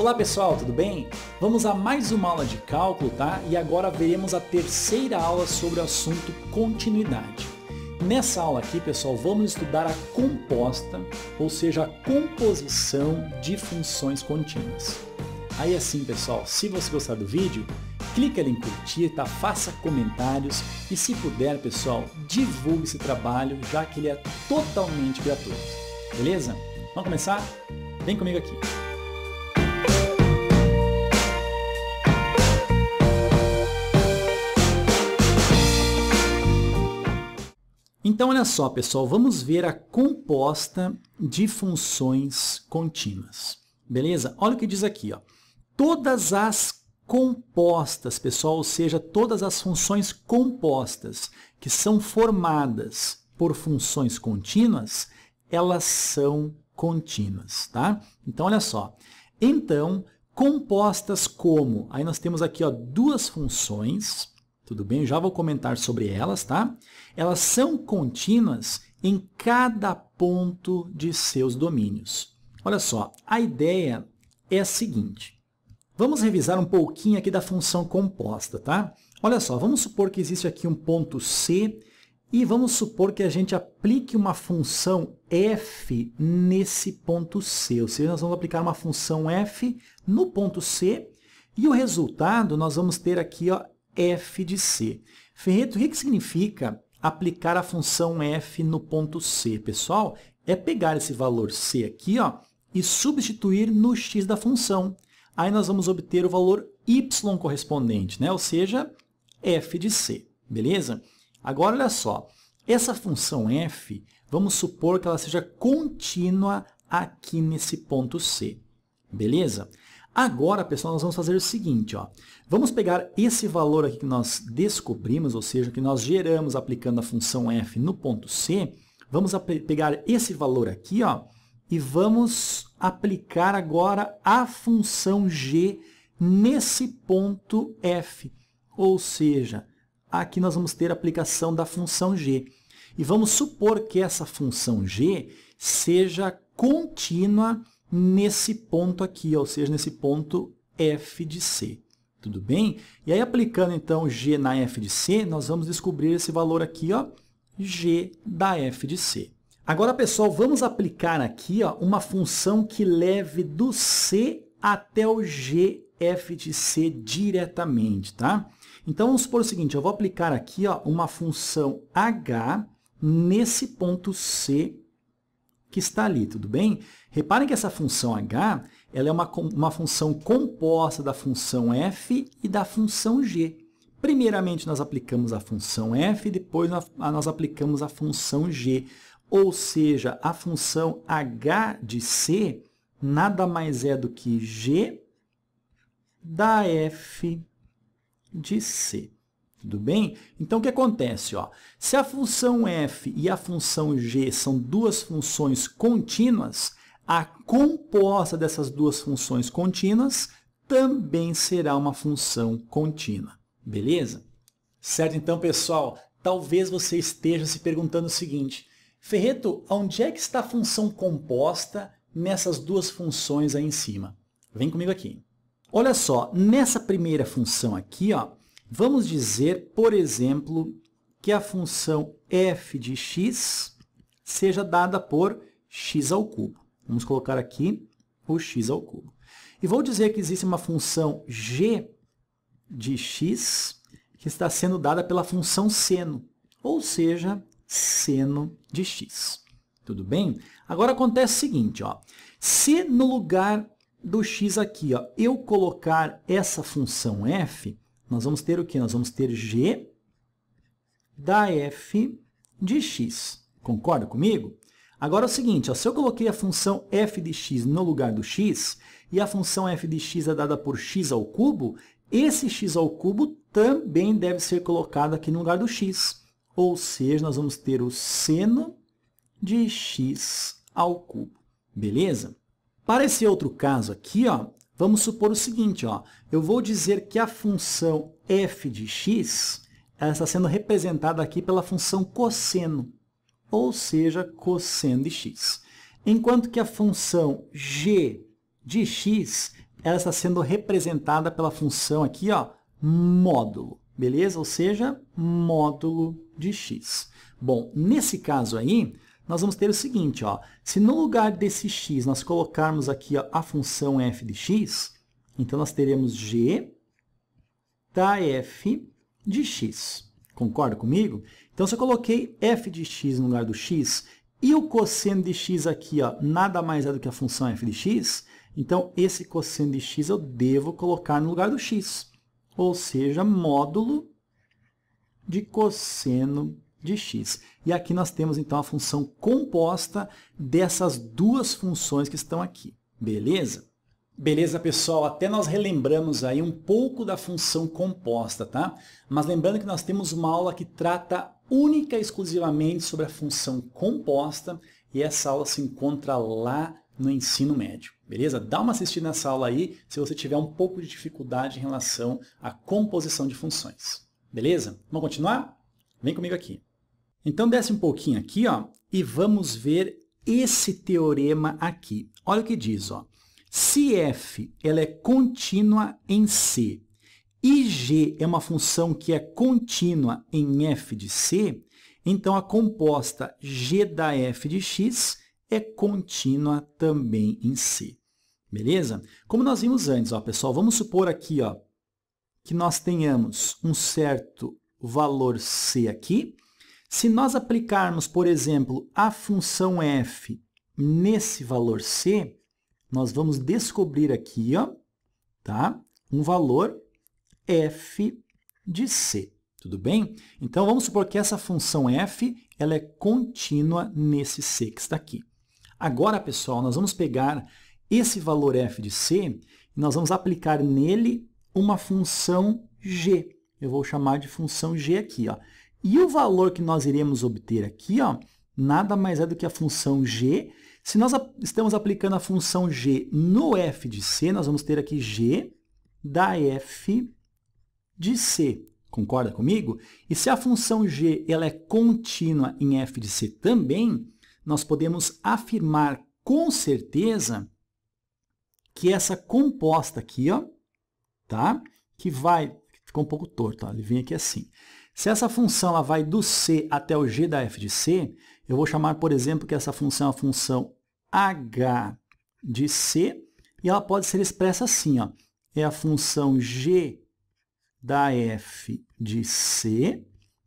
Olá pessoal, tudo bem? Vamos a mais uma aula de cálculo, tá? E agora veremos a terceira aula sobre o assunto continuidade. Nessa aula aqui, pessoal, vamos estudar a composta, ou seja, a composição de funções contínuas. Aí assim, pessoal, se você gostar do vídeo, clica em curtir, tá? faça comentários e se puder, pessoal, divulgue esse trabalho, já que ele é totalmente gratuito. Beleza? Vamos começar? Vem comigo aqui. Então, olha só, pessoal, vamos ver a composta de funções contínuas. Beleza? Olha o que diz aqui. Ó. Todas as compostas, pessoal, ou seja, todas as funções compostas que são formadas por funções contínuas, elas são contínuas. Tá? Então, olha só. Então, compostas como... Aí nós temos aqui ó, duas funções tudo bem? já vou comentar sobre elas, tá? Elas são contínuas em cada ponto de seus domínios. Olha só, a ideia é a seguinte. Vamos revisar um pouquinho aqui da função composta, tá? Olha só, vamos supor que existe aqui um ponto C e vamos supor que a gente aplique uma função f nesse ponto C. Ou seja, nós vamos aplicar uma função f no ponto C e o resultado nós vamos ter aqui ó, f de c. Ferreto, o que significa aplicar a função f no ponto c, pessoal? É pegar esse valor c aqui ó, e substituir no x da função. Aí nós vamos obter o valor y correspondente, né? ou seja, f de c. Beleza? Agora, olha só. Essa função f, vamos supor que ela seja contínua aqui nesse ponto c. Beleza? Agora, pessoal, nós vamos fazer o seguinte, ó. vamos pegar esse valor aqui que nós descobrimos, ou seja, que nós geramos aplicando a função f no ponto c, vamos pegar esse valor aqui ó, e vamos aplicar agora a função g nesse ponto f, ou seja, aqui nós vamos ter a aplicação da função g. E vamos supor que essa função g seja contínua nesse ponto aqui, ou seja, nesse ponto f de c. Tudo bem? E aí, aplicando então g na f de c, nós vamos descobrir esse valor aqui, ó, g da f de c. Agora, pessoal, vamos aplicar aqui ó, uma função que leve do c até o gf de c diretamente, tá? Então, vamos supor o seguinte, eu vou aplicar aqui ó, uma função h nesse ponto c que está ali, tudo bem? Reparem que essa função h ela é uma, uma função composta da função f e da função g. Primeiramente, nós aplicamos a função f, depois nós aplicamos a função g. Ou seja, a função h de c nada mais é do que g da f de c. Tudo bem? Então, o que acontece? Ó? Se a função f e a função g são duas funções contínuas, a composta dessas duas funções contínuas também será uma função contínua. Beleza? Certo então, pessoal? Talvez você esteja se perguntando o seguinte, Ferreto, onde é que está a função composta nessas duas funções aí em cima? Vem comigo aqui. Olha só, nessa primeira função aqui, ó, vamos dizer, por exemplo, que a função f de x seja dada por x ao cubo. Vamos colocar aqui o x ao cubo. E vou dizer que existe uma função g de x que está sendo dada pela função seno, ou seja, seno de x. Tudo bem? Agora acontece o seguinte, ó. se no lugar do x aqui ó, eu colocar essa função f, nós vamos ter o que? Nós vamos ter g da f de x. Concorda comigo? Agora é o seguinte, ó, se eu coloquei a função f de x no lugar do x, e a função f de x é dada por x ao cubo, esse x ao cubo também deve ser colocado aqui no lugar do x. Ou seja, nós vamos ter o seno de x ao cubo. Beleza? Para esse outro caso aqui, ó, vamos supor o seguinte. Ó, eu vou dizer que a função f de x está sendo representada aqui pela função cosseno ou seja, cosseno de x. Enquanto que a função g de x ela está sendo representada pela função aqui, ó, módulo, beleza? Ou seja, módulo de x. Bom, nesse caso aí, nós vamos ter o seguinte, ó, se no lugar desse x nós colocarmos aqui ó, a função f de x, então nós teremos g da f de x. Concorda comigo? Então, se eu coloquei f de x no lugar do x e o cosseno de x aqui ó, nada mais é do que a função f de x, então esse cosseno de x eu devo colocar no lugar do x, ou seja, módulo de cosseno de x. E aqui nós temos então a função composta dessas duas funções que estão aqui, beleza? Beleza, pessoal? Até nós relembramos aí um pouco da função composta, tá? Mas lembrando que nós temos uma aula que trata única e exclusivamente sobre a função composta e essa aula se encontra lá no ensino médio, beleza? Dá uma assistida nessa aula aí se você tiver um pouco de dificuldade em relação à composição de funções, beleza? Vamos continuar? Vem comigo aqui. Então desce um pouquinho aqui ó, e vamos ver esse teorema aqui. Olha o que diz, ó. Se f ela é contínua em C e g é uma função que é contínua em f de C, então a composta g da f de x é contínua também em C. Beleza? Como nós vimos antes, ó, pessoal, vamos supor aqui ó, que nós tenhamos um certo valor C aqui. Se nós aplicarmos, por exemplo, a função f nesse valor C, nós vamos descobrir aqui, ó, tá? Um valor f de c, tudo bem? Então, vamos supor que essa função f ela é contínua nesse c que está aqui. Agora, pessoal, nós vamos pegar esse valor f de c e nós vamos aplicar nele uma função g. Eu vou chamar de função g aqui. Ó. E o valor que nós iremos obter aqui ó, nada mais é do que a função g se nós estamos aplicando a função g no f de c, nós vamos ter aqui g da f de c. Concorda comigo? E se a função g ela é contínua em f de c também, nós podemos afirmar com certeza que essa composta aqui, ó, tá? que vai... Ficou um pouco torto, ó, ele vem aqui assim. Se essa função ela vai do c até o g da f de c, eu vou chamar, por exemplo, que essa função é a função h de c, e ela pode ser expressa assim, ó, é a função g da f de c,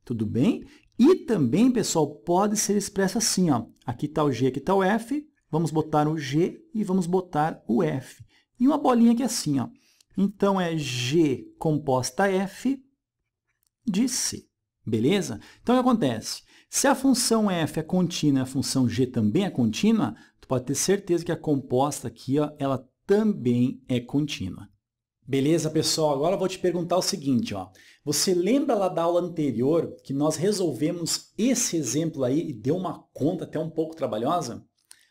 tudo bem? E também, pessoal, pode ser expressa assim, ó, aqui está o g, aqui está o f, vamos botar o g e vamos botar o f. E uma bolinha aqui assim, ó. Então, é g composta f de c. Beleza? Então, o que acontece? Se a função f é contínua a função g também é contínua, pode ter certeza que a composta aqui ó, ela também é contínua. Beleza, pessoal? Agora eu vou te perguntar o seguinte, ó. Você lembra lá da aula anterior que nós resolvemos esse exemplo aí e deu uma conta até um pouco trabalhosa?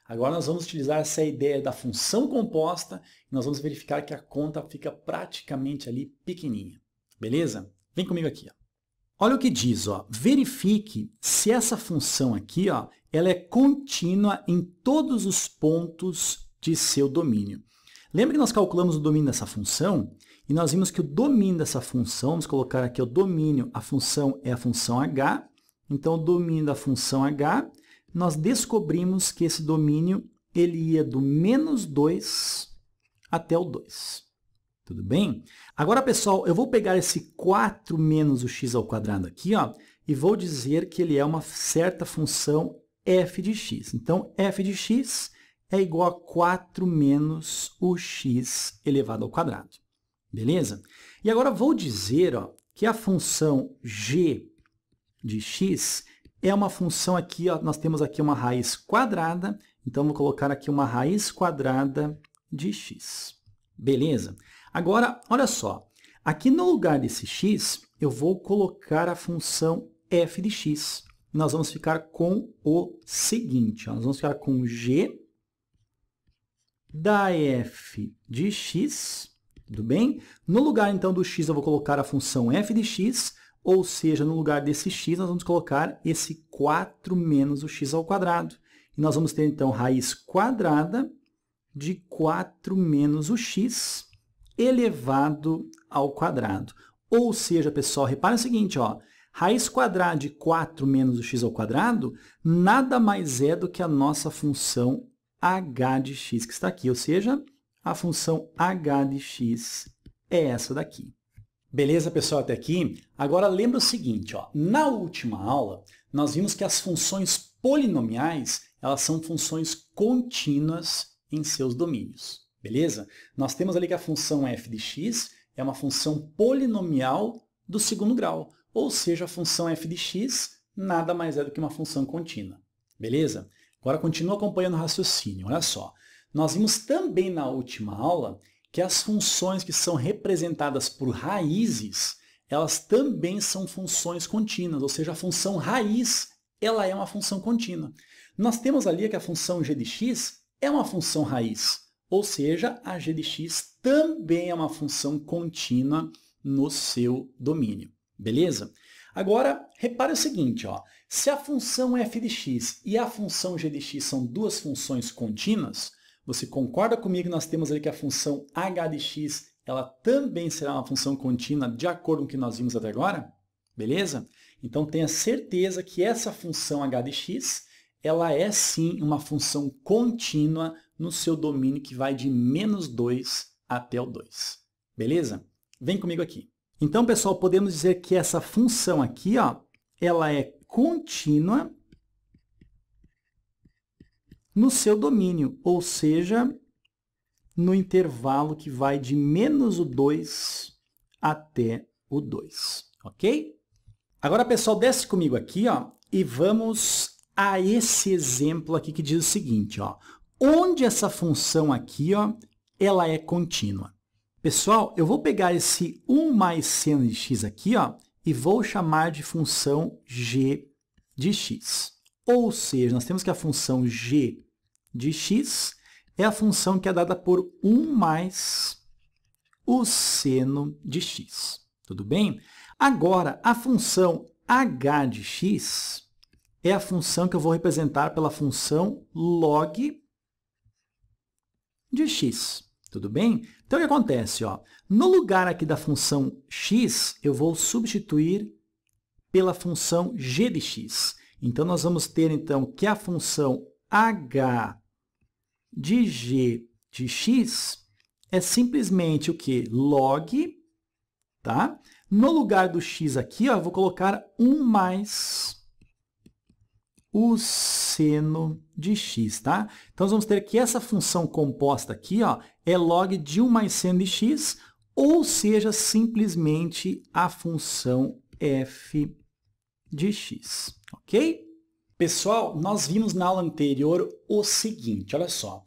Agora nós vamos utilizar essa ideia da função composta e nós vamos verificar que a conta fica praticamente ali pequenininha. Beleza? Vem comigo aqui, ó. Olha o que diz, ó. verifique se essa função aqui ó, ela é contínua em todos os pontos de seu domínio. Lembra que nós calculamos o domínio dessa função? E nós vimos que o domínio dessa função, vamos colocar aqui o domínio, a função é a função h, então o domínio da função h, nós descobrimos que esse domínio ele ia do menos 2 até o 2. Tudo bem? Agora, pessoal, eu vou pegar esse 4 menos o x ao quadrado aqui ó, e vou dizer que ele é uma certa função f de x. Então, f de x é igual a 4 menos o x elevado ao quadrado. Beleza? E agora vou dizer ó, que a função g de x é uma função aqui, ó, nós temos aqui uma raiz quadrada, então vou colocar aqui uma raiz quadrada de x. Beleza? Agora, olha só, aqui no lugar desse x, eu vou colocar a função f de x nós vamos ficar com o seguinte. Ó, nós vamos ficar com g da f de x, tudo bem? No lugar, então, do x, eu vou colocar a função f de x, ou seja, no lugar desse x, nós vamos colocar esse 4 menos o x ao quadrado. E nós vamos ter, então, raiz quadrada de 4 menos o x elevado ao quadrado. Ou seja, pessoal, repara o seguinte, ó, Raiz quadrada de 4 menos o x ao quadrado nada mais é do que a nossa função h de x que está aqui, ou seja, a função h de x é essa daqui. Beleza, pessoal, até aqui? Agora lembra o seguinte, ó, na última aula nós vimos que as funções polinomiais elas são funções contínuas em seus domínios, beleza? Nós temos ali que a função f de x é uma função polinomial do segundo grau, ou seja, a função f de x nada mais é do que uma função contínua. Beleza? Agora continua acompanhando o raciocínio. Olha só. Nós vimos também na última aula que as funções que são representadas por raízes, elas também são funções contínuas, ou seja, a função raiz ela é uma função contínua. Nós temos ali que a função g de x é uma função raiz, ou seja, a g de x também é uma função contínua no seu domínio. Beleza? Agora, repare o seguinte, ó. se a função f de x e a função g de x são duas funções contínuas, você concorda comigo que nós temos ali que a função h de x ela também será uma função contínua de acordo com o que nós vimos até agora? Beleza? Então tenha certeza que essa função h de x ela é sim uma função contínua no seu domínio que vai de menos 2 até o 2. Beleza? Vem comigo aqui. Então, pessoal, podemos dizer que essa função aqui, ó, ela é contínua no seu domínio, ou seja, no intervalo que vai de menos o 2 até o 2, ok? Agora, pessoal, desce comigo aqui ó, e vamos a esse exemplo aqui que diz o seguinte, ó, onde essa função aqui ó, ela é contínua. Pessoal, eu vou pegar esse 1 mais seno de x aqui ó, e vou chamar de função g de x. Ou seja, nós temos que a função g de x é a função que é dada por 1 mais o seno de x. Tudo bem? Agora, a função h de x é a função que eu vou representar pela função log de x. Tudo bem? Então, o que acontece? Ó? No lugar aqui da função x, eu vou substituir pela função g de x. Então, nós vamos ter então que a função h de g de x é simplesmente o que? Log, tá? No lugar do x aqui, ó, eu vou colocar 1 mais o seno de x, tá? Então, nós vamos ter que essa função composta aqui ó, é log de 1 mais seno de x, ou seja, simplesmente a função f de x, ok? Pessoal, nós vimos na aula anterior o seguinte, olha só.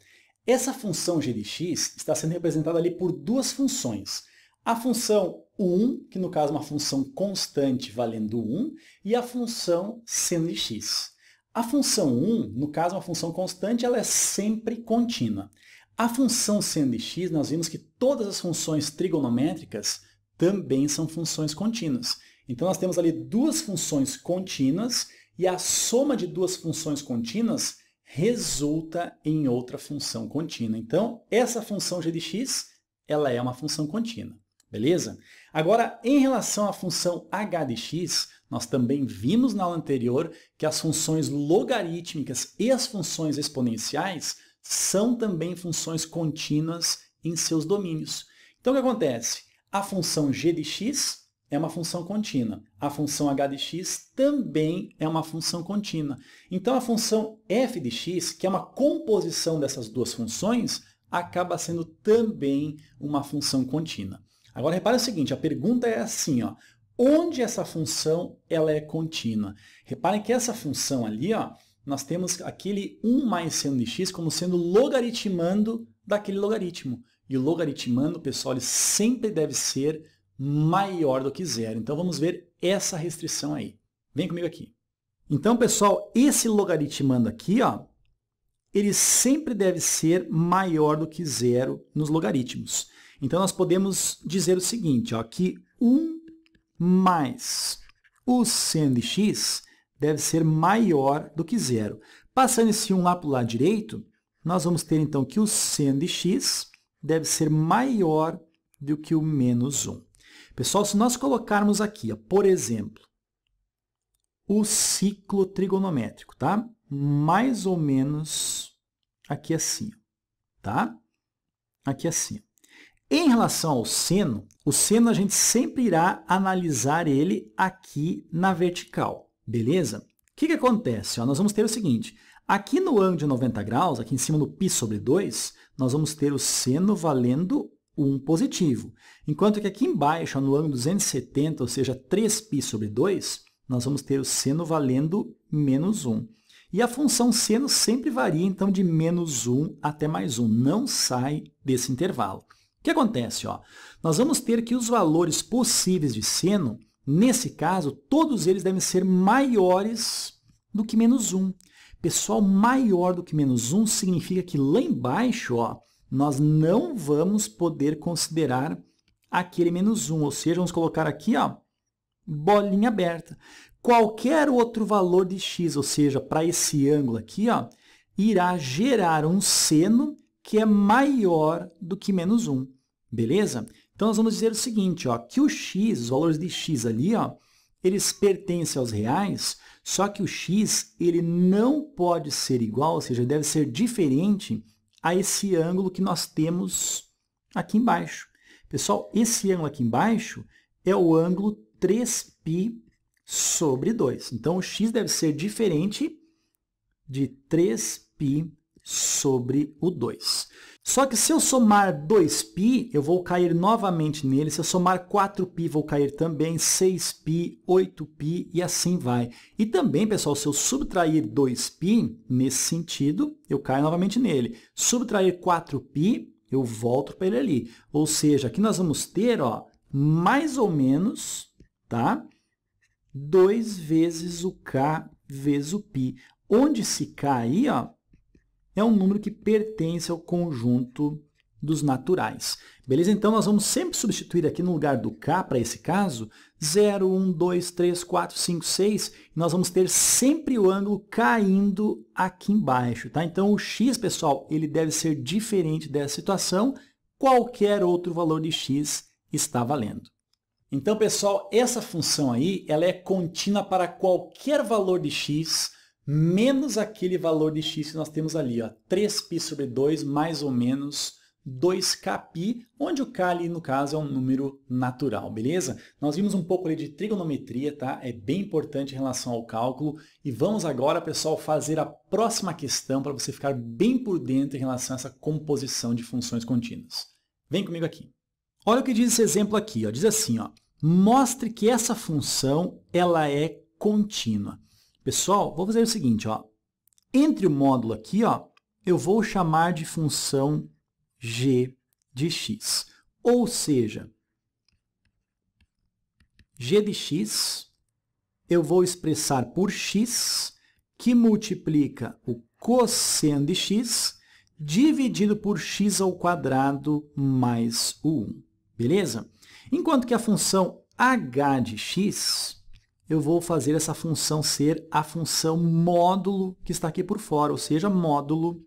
Essa função g de x está sendo representada ali por duas funções. A função 1, que no caso é uma função constante valendo 1, e a função seno de x. A função 1, no caso, é uma função constante, ela é sempre contínua. A função de x, nós vimos que todas as funções trigonométricas também são funções contínuas. Então, nós temos ali duas funções contínuas e a soma de duas funções contínuas resulta em outra função contínua. Então, essa função g de x ela é uma função contínua. Beleza? Agora, em relação à função h de x, nós também vimos na aula anterior que as funções logarítmicas e as funções exponenciais são também funções contínuas em seus domínios. Então o que acontece? A função g de x é uma função contínua. A função h de x também é uma função contínua. Então a função f de x, que é uma composição dessas duas funções, acaba sendo também uma função contínua. Agora repare o seguinte, a pergunta é assim, ó, onde essa função ela é contínua. Reparem que essa função ali, ó, nós temos aquele 1 mais seno de x como sendo logaritmando daquele logaritmo. E o logaritmando, pessoal, ele sempre deve ser maior do que zero. Então vamos ver essa restrição aí. Vem comigo aqui. Então, pessoal, esse logaritmando aqui, ó, ele sempre deve ser maior do que zero nos logaritmos. Então, nós podemos dizer o seguinte, ó, que 1 mais o seno de x deve ser maior do que zero. Passando esse 1 lá para o lado direito, nós vamos ter então que o seno de x deve ser maior do que o menos 1. Pessoal, se nós colocarmos aqui, ó, por exemplo, o ciclo trigonométrico, tá? Mais ou menos aqui assim, tá? Aqui assim. Em relação ao seno, o seno a gente sempre irá analisar ele aqui na vertical, beleza? O que, que acontece? Ó, nós vamos ter o seguinte, aqui no ângulo de 90 graus, aqui em cima no π sobre 2, nós vamos ter o seno valendo 1 positivo. Enquanto que aqui embaixo, ó, no ângulo 270, ou seja, 3π sobre 2, nós vamos ter o seno valendo menos 1. E a função seno sempre varia, então, de menos 1 até mais 1, não sai desse intervalo que acontece? Ó? Nós vamos ter que os valores possíveis de seno, nesse caso, todos eles devem ser maiores do que menos 1. Pessoal, maior do que menos 1 significa que lá embaixo ó, nós não vamos poder considerar aquele menos 1, ou seja, vamos colocar aqui ó, bolinha aberta. Qualquer outro valor de x, ou seja, para esse ângulo aqui, ó, irá gerar um seno que é maior do que menos 1. Beleza? Então nós vamos dizer o seguinte, ó, que o x, os valores de x ali, ó, eles pertencem aos reais, só que o x ele não pode ser igual, ou seja, deve ser diferente a esse ângulo que nós temos aqui embaixo. Pessoal, esse ângulo aqui embaixo é o ângulo 3π sobre 2. Então, o x deve ser diferente de 3π sobre o 2. Só que se eu somar 2π, eu vou cair novamente nele. Se eu somar 4π, vou cair também. 6π, 8π e assim vai. E também, pessoal, se eu subtrair 2π nesse sentido, eu caio novamente nele. Subtrair 4π, eu volto para ele ali. Ou seja, aqui nós vamos ter ó, mais ou menos tá? 2 vezes o k vezes o π. Onde esse k aí ó, é um número que pertence ao conjunto dos naturais. Beleza? Então, nós vamos sempre substituir aqui no lugar do k, para esse caso, 0, 1, 2, 3, 4, 5, 6. E nós vamos ter sempre o ângulo caindo aqui embaixo. Tá? Então, o x, pessoal, ele deve ser diferente dessa situação. Qualquer outro valor de x está valendo. Então, pessoal, essa função aí ela é contínua para qualquer valor de x menos aquele valor de x que nós temos ali, ó, 3π sobre 2, mais ou menos 2kπ, onde o k ali, no caso, é um número natural, beleza? Nós vimos um pouco ali de trigonometria, tá? É bem importante em relação ao cálculo. E vamos agora, pessoal, fazer a próxima questão para você ficar bem por dentro em relação a essa composição de funções contínuas. Vem comigo aqui. Olha o que diz esse exemplo aqui, ó. diz assim, ó, mostre que essa função ela é contínua. Pessoal, vou fazer o seguinte, ó. Entre o módulo aqui, ó, eu vou chamar de função g de x. Ou seja, g de x eu vou expressar por x, que multiplica o cosseno de x, dividido por x ao quadrado mais o 1. Beleza? Enquanto que a função h de x, eu vou fazer essa função ser a função módulo que está aqui por fora, ou seja, módulo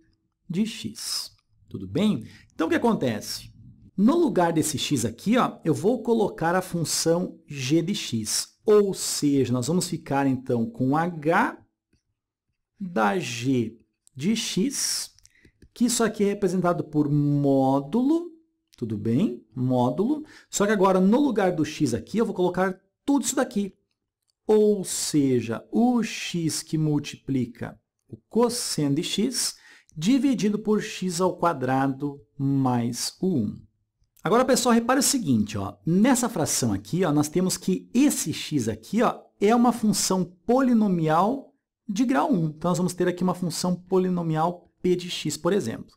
de x. Tudo bem? Então, o que acontece? No lugar desse x aqui, ó, eu vou colocar a função g de x. Ou seja, nós vamos ficar, então, com h da g de x, que isso aqui é representado por módulo, tudo bem? Módulo. Só que agora, no lugar do x aqui, eu vou colocar tudo isso daqui ou seja, o x que multiplica o cosseno de x dividido por x ao quadrado mais o 1. Agora, pessoal, repare o seguinte, ó, nessa fração aqui, ó, nós temos que esse x aqui ó, é uma função polinomial de grau 1. Então, nós vamos ter aqui uma função polinomial p de x, por exemplo.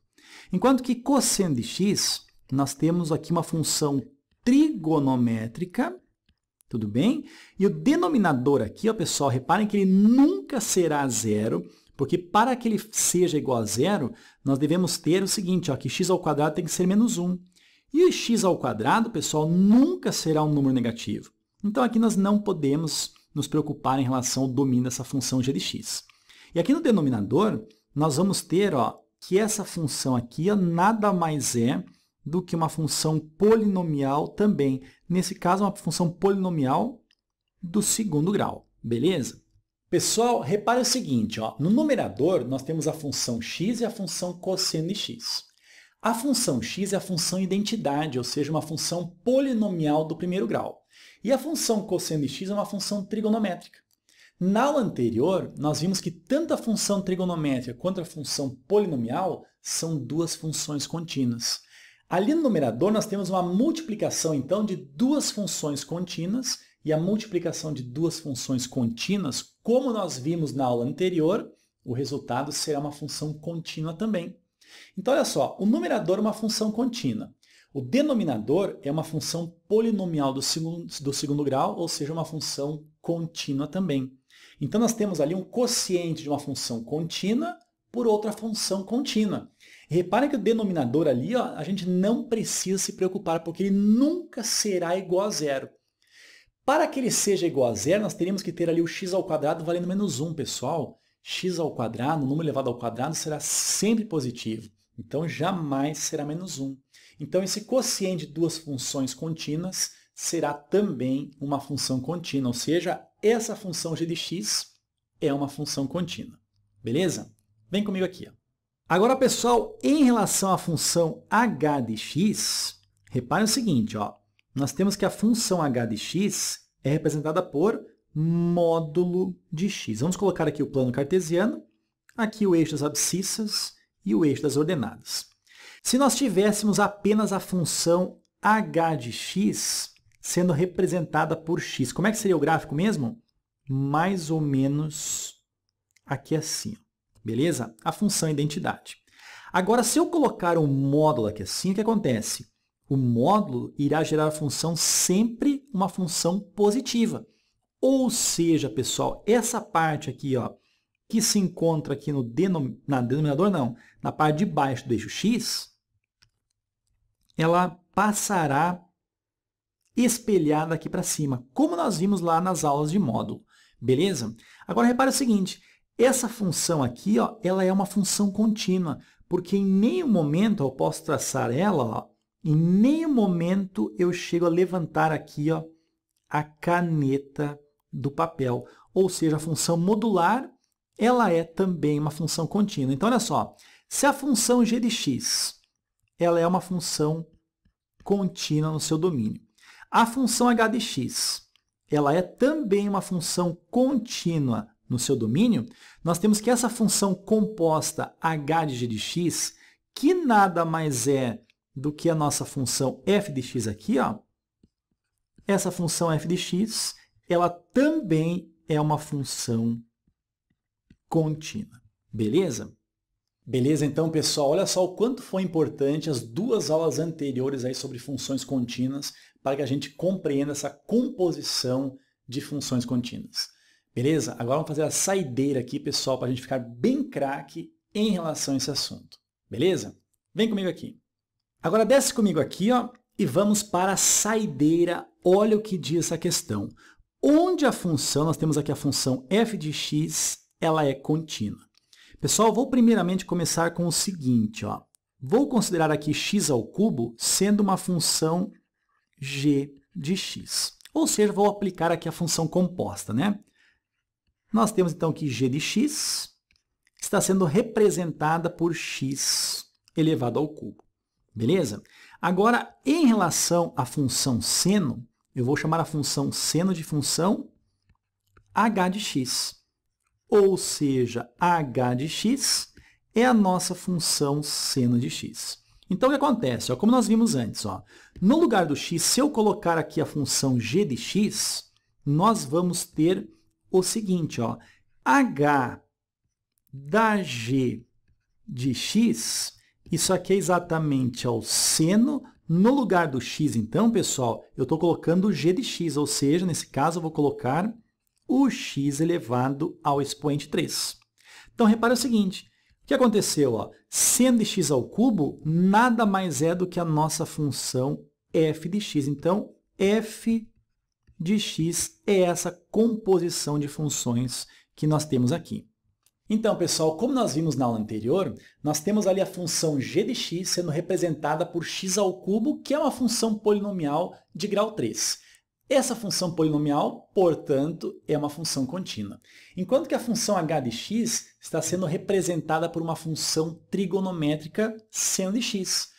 Enquanto que cosseno de x, nós temos aqui uma função trigonométrica tudo bem? E o denominador aqui, ó, pessoal, reparem que ele nunca será zero, porque para que ele seja igual a zero, nós devemos ter o seguinte, ó, que x ao quadrado tem que ser menos 1. E o x ao quadrado, pessoal, nunca será um número negativo. Então aqui nós não podemos nos preocupar em relação ao domínio dessa função g de x. E aqui no denominador, nós vamos ter ó, que essa função aqui ó, nada mais é do que uma função polinomial também. Nesse caso, uma função polinomial do segundo grau, beleza? Pessoal, repare o seguinte, ó, no numerador nós temos a função x e a função cosseno de x. A função x é a função identidade, ou seja, uma função polinomial do primeiro grau. E a função cosseno de x é uma função trigonométrica. Na aula anterior, nós vimos que tanto a função trigonométrica quanto a função polinomial são duas funções contínuas. Ali no numerador, nós temos uma multiplicação, então, de duas funções contínuas, e a multiplicação de duas funções contínuas, como nós vimos na aula anterior, o resultado será uma função contínua também. Então, olha só, o numerador é uma função contínua. O denominador é uma função polinomial do segundo, do segundo grau, ou seja, uma função contínua também. Então, nós temos ali um quociente de uma função contínua por outra função contínua. Reparem que o denominador ali, ó, a gente não precisa se preocupar, porque ele nunca será igual a zero. Para que ele seja igual a zero, nós teríamos que ter ali o x ao quadrado valendo menos 1, pessoal. x ao quadrado, número elevado ao quadrado, será sempre positivo. Então, jamais será menos 1. Então, esse quociente de duas funções contínuas será também uma função contínua, ou seja, essa função g de x é uma função contínua. Beleza? Vem comigo aqui. Ó. Agora, pessoal, em relação à função h de x, reparem o seguinte, ó, nós temos que a função h de x é representada por módulo de x. Vamos colocar aqui o plano cartesiano, aqui o eixo das abscissas e o eixo das ordenadas. Se nós tivéssemos apenas a função h de x sendo representada por x, como é que seria o gráfico mesmo? Mais ou menos aqui assim. Ó. Beleza? A função é identidade. Agora, se eu colocar um módulo aqui assim, o que acontece? O módulo irá gerar a função sempre uma função positiva. Ou seja, pessoal, essa parte aqui, ó, que se encontra aqui no denom na denominador, não, na parte de baixo do eixo x, ela passará espelhada aqui para cima, como nós vimos lá nas aulas de módulo. Beleza? Agora, repare o seguinte, essa função aqui, ó, ela é uma função contínua, porque em nenhum momento eu posso traçar ela, ó, em nenhum momento eu chego a levantar aqui ó, a caneta do papel. Ou seja, a função modular ela é também uma função contínua. Então, olha só, se a função g de x ela é uma função contínua no seu domínio, a função h de x ela é também uma função contínua no seu domínio, nós temos que essa função composta h de g de x, que nada mais é do que a nossa função f de x aqui, ó, essa função f de x, ela também é uma função contínua. Beleza? Beleza, então, pessoal, olha só o quanto foi importante as duas aulas anteriores aí sobre funções contínuas para que a gente compreenda essa composição de funções contínuas. Beleza? Agora vamos fazer a saideira aqui, pessoal, para a gente ficar bem craque em relação a esse assunto. Beleza? Vem comigo aqui. Agora desce comigo aqui ó, e vamos para a saideira. Olha o que diz essa questão. Onde a função, nós temos aqui a função f de x, ela é contínua. Pessoal, vou primeiramente começar com o seguinte. Ó. Vou considerar aqui x ao cubo sendo uma função g de x. Ou seja, vou aplicar aqui a função composta. Né? Nós temos então que g de x está sendo representada por x elevado ao cubo. Beleza? Agora, em relação à função seno, eu vou chamar a função seno de função h de x. Ou seja, h de x é a nossa função seno de x. Então, o que acontece? como nós vimos antes, ó, no lugar do x, se eu colocar aqui a função g de x, nós vamos ter o seguinte, ó, h da g de x, isso aqui é exatamente o seno. No lugar do x, então, pessoal, eu estou colocando o g de x, ou seja, nesse caso, eu vou colocar o x elevado ao expoente 3. Então, repare o seguinte, o que aconteceu? Ó? Seno de x ao cubo nada mais é do que a nossa função f de x. Então, f de x é essa composição de funções que nós temos aqui. Então, pessoal, como nós vimos na aula anterior, nós temos ali a função g de x sendo representada por x ao cubo, que é uma função polinomial de grau 3. Essa função polinomial, portanto, é uma função contínua. Enquanto que a função h de x está sendo representada por uma função trigonométrica seno de x.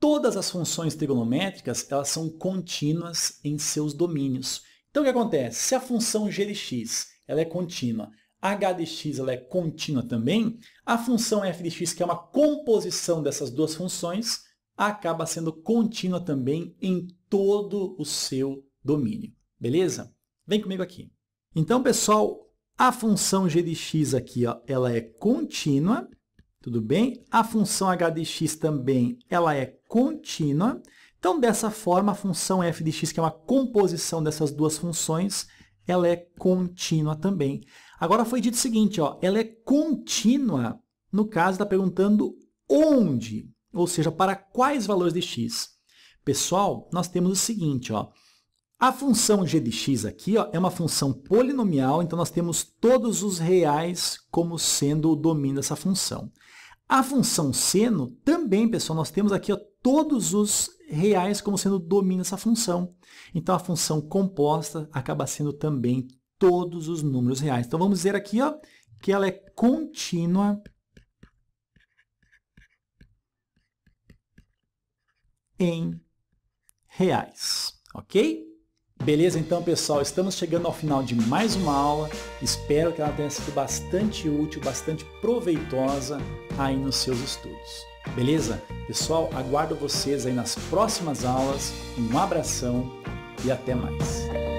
Todas as funções trigonométricas elas são contínuas em seus domínios. Então o que acontece? Se a função g de x ela é contínua, h de x ela é contínua também, a função f de x, que é uma composição dessas duas funções, acaba sendo contínua também em todo o seu domínio. Beleza? Vem comigo aqui. Então, pessoal, a função g de x aqui ó, ela é contínua tudo bem? A função h de x também ela é contínua. Então, dessa forma, a função f de x, que é uma composição dessas duas funções, ela é contínua também. Agora, foi dito o seguinte, ó, ela é contínua, no caso, está perguntando onde, ou seja, para quais valores de x. Pessoal, nós temos o seguinte, ó, a função g de x aqui ó, é uma função polinomial, então nós temos todos os reais como sendo o domínio dessa função. A função seno também, pessoal, nós temos aqui ó, todos os reais como sendo o domínio dessa função. Então, a função composta acaba sendo também todos os números reais. Então, vamos dizer aqui ó, que ela é contínua em reais, ok? Beleza então pessoal, estamos chegando ao final de mais uma aula. Espero que ela tenha sido bastante útil, bastante proveitosa aí nos seus estudos. Beleza? Pessoal, aguardo vocês aí nas próximas aulas. Um abração e até mais.